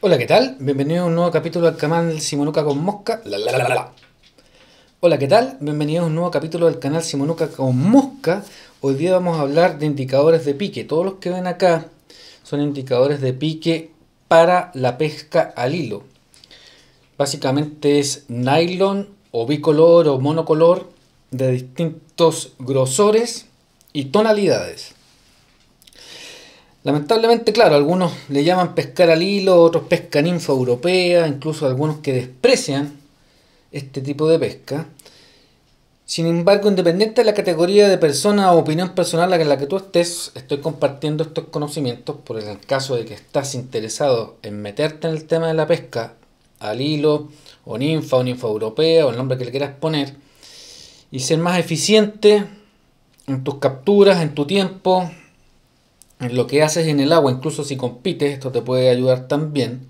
Hola, ¿qué tal? Bienvenido a un nuevo capítulo del canal Simonuca con Mosca. Hola, ¿qué tal? Bienvenidos a un nuevo capítulo del canal Simonuca con Mosca. Hoy día vamos a hablar de indicadores de pique. Todos los que ven acá son indicadores de pique para la pesca al hilo. Básicamente es nylon o bicolor o monocolor de distintos grosores y tonalidades. Lamentablemente, claro, algunos le llaman pescar al hilo, otros pesca info europea, incluso algunos que desprecian este tipo de pesca. Sin embargo, independiente de la categoría de persona o opinión personal en la que tú estés, estoy compartiendo estos conocimientos por el caso de que estás interesado en meterte en el tema de la pesca al hilo, o ninfa, o ninfa europea, o el nombre que le quieras poner, y ser más eficiente en tus capturas, en tu tiempo, lo que haces en el agua, incluso si compites, esto te puede ayudar también.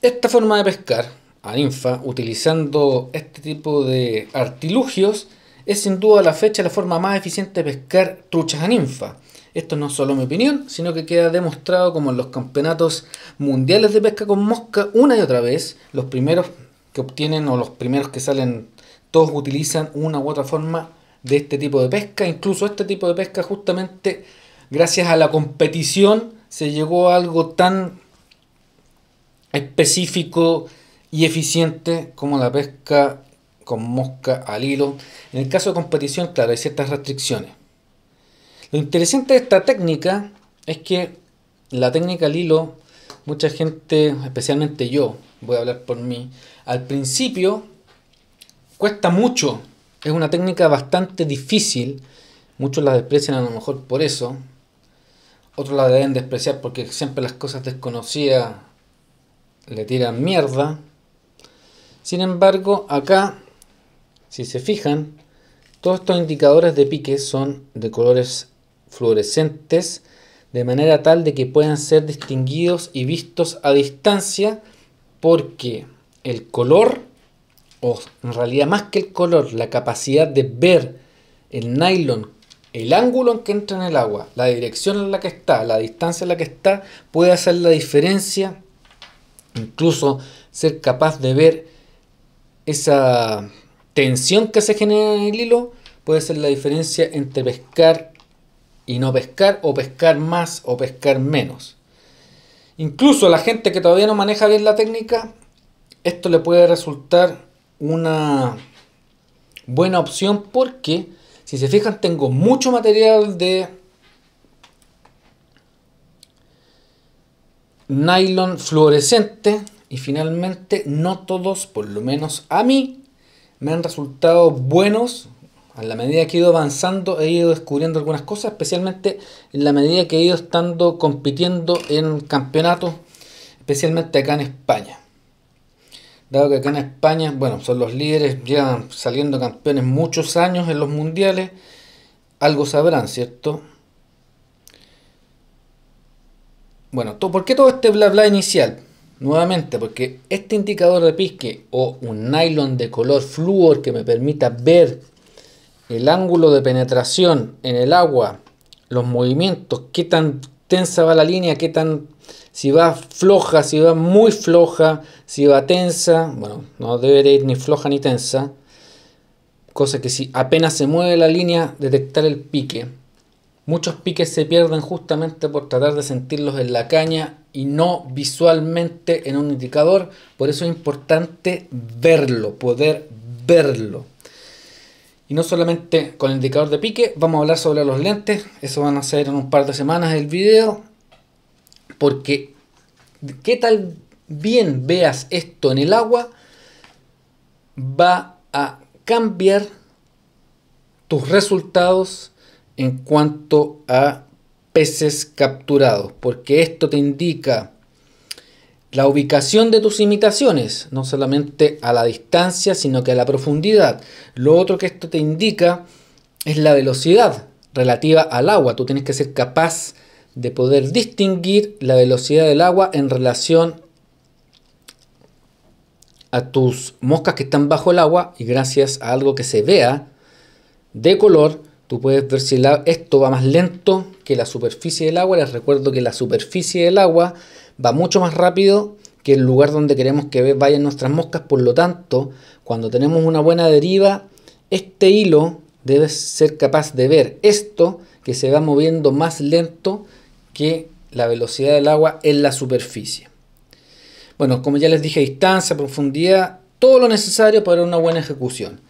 Esta forma de pescar a ninfa utilizando este tipo de artilugios es sin duda a la fecha la forma más eficiente de pescar truchas a ninfa. Esto no es solo mi opinión, sino que queda demostrado como en los campeonatos mundiales de pesca con mosca una y otra vez, los primeros que obtienen o los primeros que salen, todos utilizan una u otra forma de este tipo de pesca. Incluso este tipo de pesca justamente gracias a la competición se llegó a algo tan específico y eficiente como la pesca con mosca al hilo. En el caso de competición, claro, hay ciertas restricciones. Lo interesante de esta técnica es que la técnica al hilo, mucha gente, especialmente yo, voy a hablar por mí, al principio cuesta mucho es una técnica bastante difícil. Muchos la desprecian a lo mejor por eso. Otros la deben despreciar porque siempre las cosas desconocidas le tiran mierda. Sin embargo, acá, si se fijan, todos estos indicadores de pique son de colores fluorescentes de manera tal de que puedan ser distinguidos y vistos a distancia porque el color o en realidad más que el color, la capacidad de ver el nylon, el ángulo en que entra en el agua, la dirección en la que está, la distancia en la que está, puede hacer la diferencia, incluso ser capaz de ver esa tensión que se genera en el hilo, puede ser la diferencia entre pescar y no pescar, o pescar más o pescar menos. Incluso la gente que todavía no maneja bien la técnica, esto le puede resultar una buena opción porque, si se fijan, tengo mucho material de nylon fluorescente y finalmente no todos, por lo menos a mí, me han resultado buenos. A la medida que he ido avanzando he ido descubriendo algunas cosas, especialmente en la medida que he ido estando compitiendo en campeonatos, especialmente acá en España dado que acá en España, bueno, son los líderes, llevan saliendo campeones muchos años en los mundiales, algo sabrán, ¿cierto? Bueno, ¿por qué todo este bla bla inicial? Nuevamente, porque este indicador de pisque o un nylon de color flúor que me permita ver el ángulo de penetración en el agua, los movimientos, qué tan tensa va la línea, qué tan si va floja, si va muy floja, si va tensa, bueno, no debería ir ni floja ni tensa. Cosa que si apenas se mueve la línea, detectar el pique. Muchos piques se pierden justamente por tratar de sentirlos en la caña y no visualmente en un indicador. Por eso es importante verlo, poder verlo. Y no solamente con el indicador de pique, vamos a hablar sobre los lentes. Eso van a ser en un par de semanas el video. Porque qué tal bien veas esto en el agua, va a cambiar tus resultados en cuanto a peces capturados, porque esto te indica la ubicación de tus imitaciones, no solamente a la distancia, sino que a la profundidad. Lo otro que esto te indica es la velocidad relativa al agua. Tú tienes que ser capaz de de poder distinguir la velocidad del agua en relación a tus moscas que están bajo el agua y gracias a algo que se vea de color, tú puedes ver si esto va más lento que la superficie del agua. Les recuerdo que la superficie del agua va mucho más rápido que el lugar donde queremos que vayan nuestras moscas. Por lo tanto, cuando tenemos una buena deriva, este hilo debe ser capaz de ver esto que se va moviendo más lento que la velocidad del agua en la superficie. Bueno, como ya les dije, distancia, profundidad, todo lo necesario para una buena ejecución.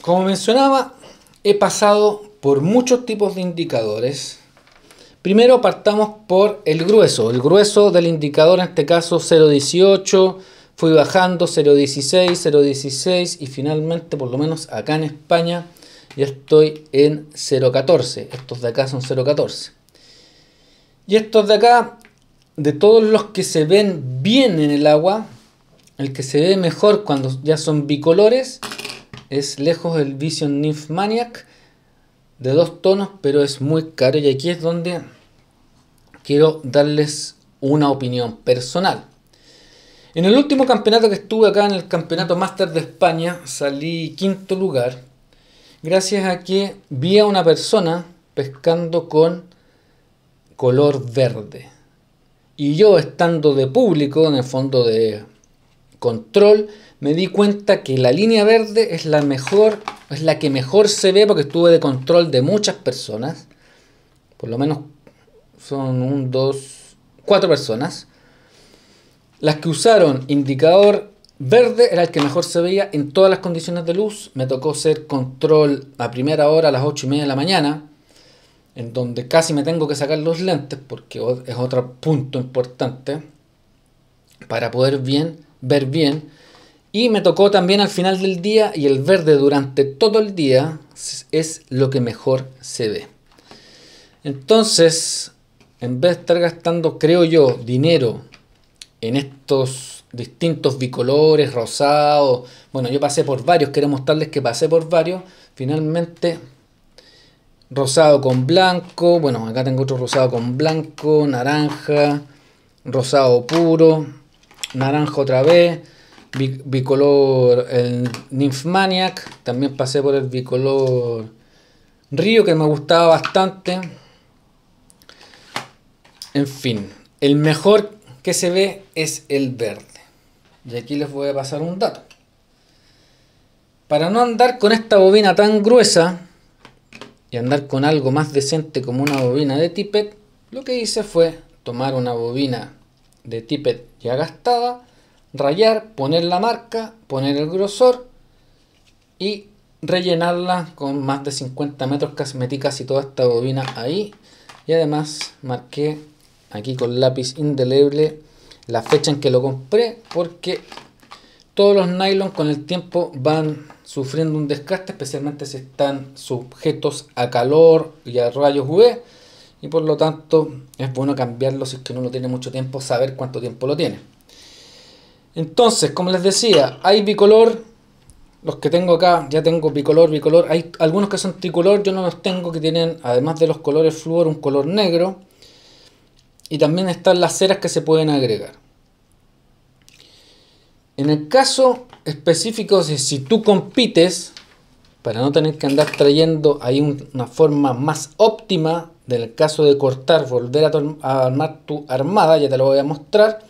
Como mencionaba, he pasado por muchos tipos de indicadores. Primero partamos por el grueso. El grueso del indicador, en este caso 0.18, fui bajando 0.16, 0.16 y finalmente, por lo menos acá en España, ya estoy en 0.14. Estos de acá son 0.14. Y estos de acá, de todos los que se ven bien en el agua, el que se ve mejor cuando ya son bicolores es lejos el Vision Nymph Maniac de dos tonos, pero es muy caro. Y aquí es donde quiero darles una opinión personal. En el último campeonato que estuve acá, en el Campeonato Master de España, salí quinto lugar gracias a que vi a una persona pescando con color verde. Y yo estando de público, en el fondo de control, me di cuenta que la línea verde es la mejor, es la que mejor se ve porque estuve de control de muchas personas. Por lo menos son un, dos, cuatro personas. Las que usaron indicador Verde era el que mejor se veía en todas las condiciones de luz. Me tocó ser control a primera hora, a las 8 y media de la mañana, en donde casi me tengo que sacar los lentes, porque es otro punto importante, para poder bien, ver bien. Y me tocó también al final del día y el verde durante todo el día es lo que mejor se ve. Entonces, en vez de estar gastando, creo yo, dinero en estos distintos bicolores, rosados. Bueno, yo pasé por varios, quiero mostrarles que pasé por varios. Finalmente, rosado con blanco. Bueno, acá tengo otro rosado con blanco, naranja, rosado puro, naranja otra vez, bicolor el Maniac, También pasé por el bicolor Río, que me gustaba bastante. En fin, el mejor que se ve es el verde. Y aquí les voy a pasar un dato. Para no andar con esta bobina tan gruesa y andar con algo más decente como una bobina de tippet, lo que hice fue tomar una bobina de tippet ya gastada, rayar, poner la marca, poner el grosor y rellenarla con más de 50 metros, casi metí casi toda esta bobina ahí y además marqué aquí con lápiz indeleble la fecha en que lo compré porque todos los nylon con el tiempo van sufriendo un desgaste, especialmente si están sujetos a calor y a rayos UV. Y por lo tanto es bueno cambiarlo si es que no lo tiene mucho tiempo, saber cuánto tiempo lo tiene. Entonces, como les decía, hay bicolor. Los que tengo acá, ya tengo bicolor, bicolor. Hay algunos que son tricolor, yo no los tengo, que tienen, además de los colores fluor un color negro y también están las ceras que se pueden agregar. En el caso específico si tú compites, para no tener que andar trayendo, hay una forma más óptima del caso de cortar, volver a, a armar tu armada, ya te lo voy a mostrar,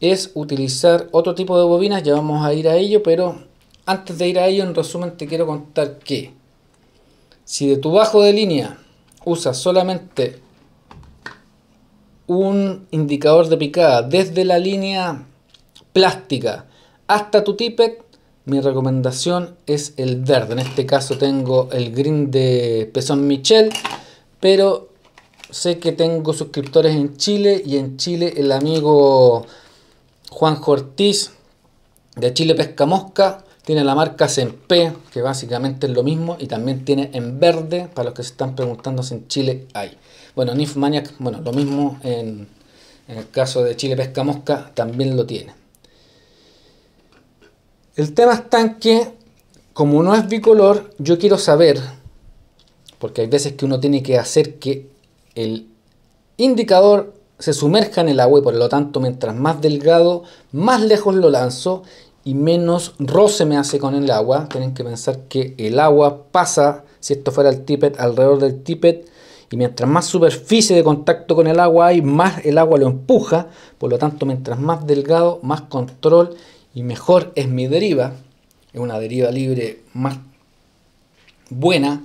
es utilizar otro tipo de bobinas, ya vamos a ir a ello, pero antes de ir a ello, en resumen te quiero contar que si de tu bajo de línea usas solamente un indicador de picada desde la línea plástica hasta tu tippet, mi recomendación es el verde. En este caso tengo el green de Pezón Michel, pero sé que tengo suscriptores en Chile y en Chile el amigo Juan Ortiz de Chile Pesca Mosca tiene la marca Sempe, que básicamente es lo mismo, y también tiene en verde, para los que se están preguntando si en Chile hay. Bueno, Maniac, bueno, lo mismo en, el caso de Chile Pesca Mosca, también lo tiene. El tema está en que, como no es bicolor, yo quiero saber, porque hay veces que uno tiene que hacer que el indicador se sumerja en el agua y por lo tanto mientras más delgado, más lejos lo lanzo y menos roce me hace con el agua. Tienen que pensar que el agua pasa, si esto fuera el tippet, alrededor del tippet y mientras más superficie de contacto con el agua hay, más el agua lo empuja. Por lo tanto, mientras más delgado, más control y mejor es mi deriva. Es una deriva libre más buena.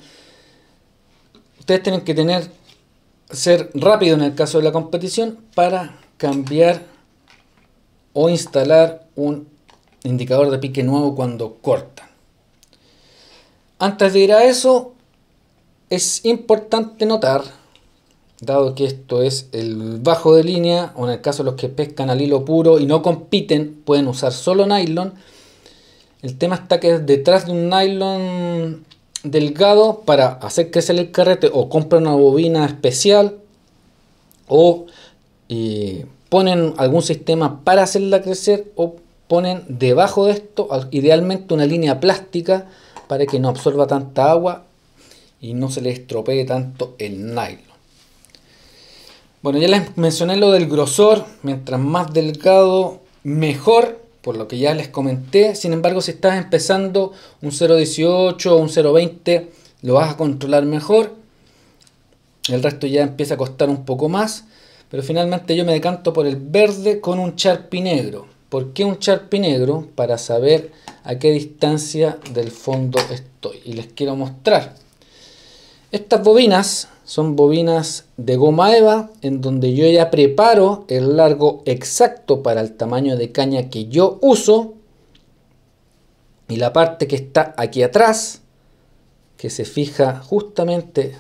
Ustedes tienen que tener, ser rápido en el caso de la competición para cambiar o instalar un indicador de pique nuevo cuando cortan. Antes de ir a eso, es importante notar, dado que esto es el bajo de línea, o en el caso de los que pescan al hilo puro y no compiten, pueden usar solo nylon. El tema está que detrás de un nylon delgado para hacer crecer el carrete o compran una bobina especial o eh, ponen algún sistema para hacerla crecer o ponen debajo de esto idealmente una línea plástica para que no absorba tanta agua y no se le estropee tanto el nylon. Bueno, ya les mencioné lo del grosor, mientras más delgado mejor, por lo que ya les comenté. Sin embargo, si estás empezando un 0.18 o un 0.20, lo vas a controlar mejor. El resto ya empieza a costar un poco más. Pero finalmente yo me decanto por el verde con un charpi negro. ¿Por qué un charpi negro? Para saber a qué distancia del fondo estoy. Y les quiero mostrar. Estas bobinas son bobinas de goma eva en donde yo ya preparo el largo exacto para el tamaño de caña que yo uso y la parte que está aquí atrás que se fija justamente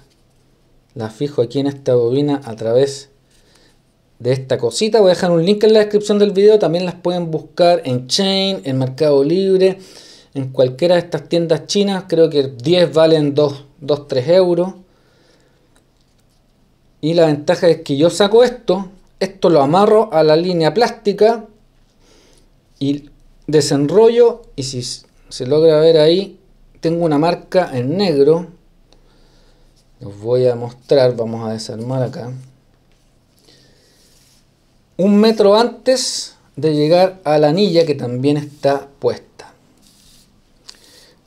la fijo aquí en esta bobina a través de esta cosita voy a dejar un link en la descripción del video también las pueden buscar en chain en mercado libre en cualquiera de estas tiendas chinas creo que 10 valen 2 2-3 euros. Y la ventaja es que yo saco esto, esto lo amarro a la línea plástica y desenrollo y si se logra ver ahí, tengo una marca en negro. os voy a mostrar, vamos a desarmar acá. Un metro antes de llegar a la anilla que también está puesta.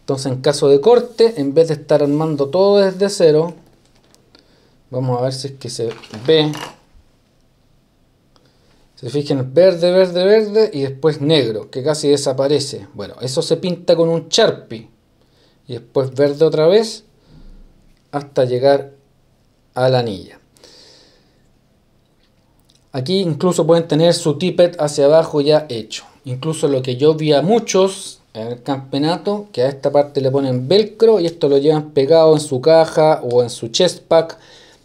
Entonces en caso de corte, en vez de estar armando todo desde cero, vamos a ver si es que se ve. Se fijan verde, verde, verde y después negro, que casi desaparece. Bueno, eso se pinta con un Sharpie. Y después verde otra vez hasta llegar a la anilla. Aquí incluso pueden tener su tippet hacia abajo ya hecho. Incluso lo que yo vi a muchos el campeonato, que a esta parte le ponen velcro y esto lo llevan pegado en su caja o en su chest pack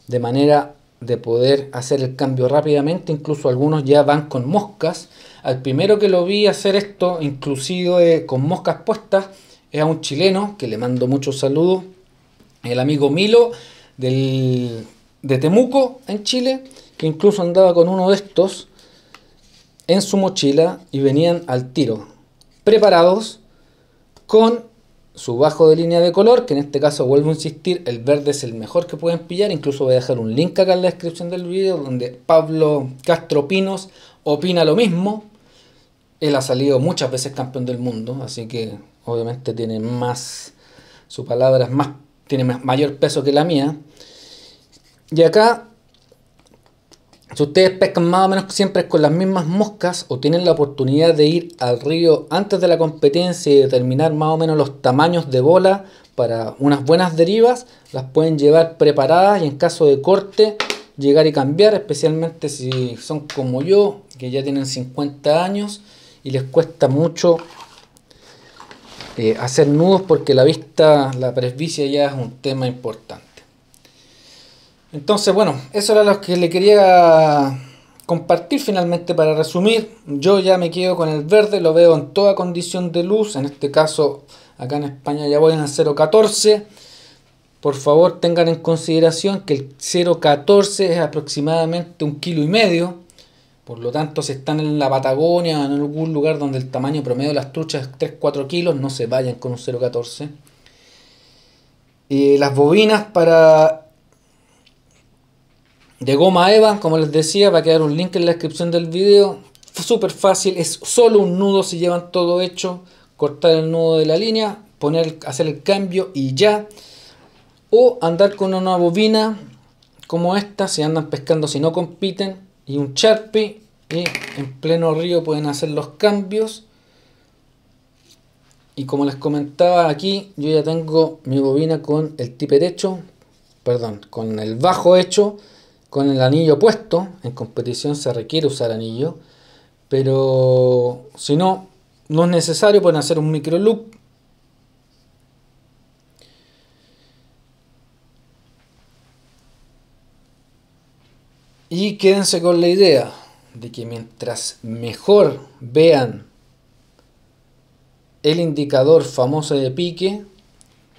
de manera de poder hacer el cambio rápidamente, incluso algunos ya van con moscas. Al primero que lo vi hacer esto, inclusive eh, con moscas puestas, es a un chileno que le mando muchos saludos, el amigo Milo de Temuco, en Chile, que incluso andaba con uno de estos en su mochila y venían al tiro preparados con su bajo de línea de color, que en este caso vuelvo a insistir, el verde es el mejor que pueden pillar, incluso voy a dejar un link acá en la descripción del video donde Pablo Castro Pinos opina lo mismo. Él ha salido muchas veces campeón del mundo, así que obviamente tiene más, su palabra es más, tiene mayor peso que la mía. Y acá si ustedes pescan más o menos siempre con las mismas moscas o tienen la oportunidad de ir al río antes de la competencia y determinar más o menos los tamaños de bola para unas buenas derivas, las pueden llevar preparadas y en caso de corte llegar y cambiar, especialmente si son como yo, que ya tienen 50 años y les cuesta mucho eh, hacer nudos porque la vista, la presbicia ya es un tema importante. Entonces, bueno, eso era lo que le quería compartir finalmente para resumir. Yo ya me quedo con el verde, lo veo en toda condición de luz. En este caso, acá en España ya voy en el 0.14. Por favor, tengan en consideración que el 0.14 es aproximadamente un kilo y medio. Por lo tanto, si están en la Patagonia, en algún lugar donde el tamaño promedio de las truchas es 3-4 kilos, no se vayan con un 0.14. y eh, las bobinas para de goma eva, como les decía, va a quedar un link en la descripción del video. Súper fácil, es solo un nudo, si llevan todo hecho, cortar el nudo de la línea, poner, hacer el cambio y ya. O andar con una bobina como esta, si andan pescando, si no compiten, y un Sharpie, y en pleno río pueden hacer los cambios. Y como les comentaba aquí, yo ya tengo mi bobina con el tipe hecho, perdón, con el bajo hecho con el anillo puesto, en competición se requiere usar anillo, pero si no, no es necesario, pueden hacer un micro loop. Y quédense con la idea de que mientras mejor vean el indicador famoso de pique,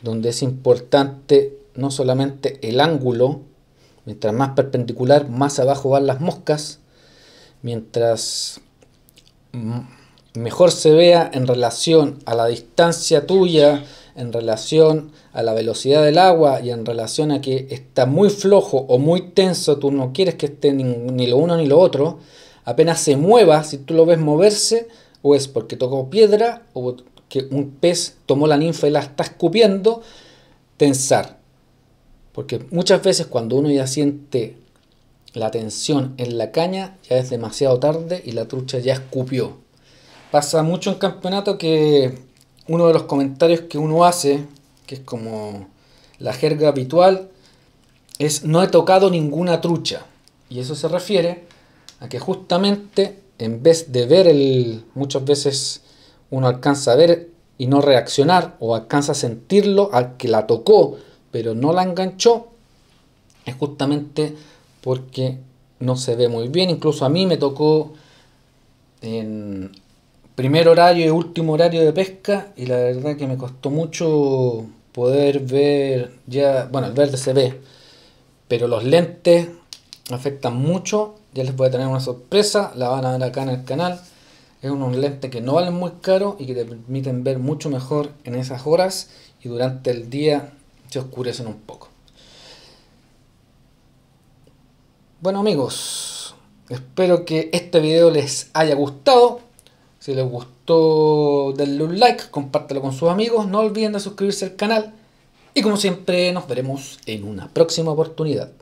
donde es importante no solamente el ángulo, Mientras más perpendicular, más abajo van las moscas. Mientras mejor se vea en relación a la distancia tuya, en relación a la velocidad del agua y en relación a que está muy flojo o muy tenso, tú no quieres que esté ni, lo uno ni lo otro, apenas se mueva, si tú lo ves moverse, o es porque tocó piedra o que un pez tomó la ninfa y la está escupiendo, tensar. Porque muchas veces cuando uno ya siente la tensión en la caña, ya es demasiado tarde y la trucha ya escupió. Pasa mucho en campeonato que uno de los comentarios que uno hace, que es como la jerga habitual, es no he tocado ninguna trucha. Y eso se refiere a que justamente en vez de ver el... muchas veces uno alcanza a ver y no reaccionar o alcanza a sentirlo al que la tocó pero no la enganchó, es justamente porque no se ve muy bien. Incluso a mí me tocó en primer horario y último horario de pesca y la verdad que me costó mucho poder ver ya, bueno, el verde se ve, pero los lentes afectan mucho, ya les voy a tener una sorpresa, la van a ver acá en el canal. Es unos lentes que no valen muy caro y que te permiten ver mucho mejor en esas horas y durante el día se oscurecen un poco. Bueno amigos, espero que este video les haya gustado. Si les gustó, denle un like, compártelo con sus amigos. No olviden de suscribirse al canal. Y como siempre, nos veremos en una próxima oportunidad.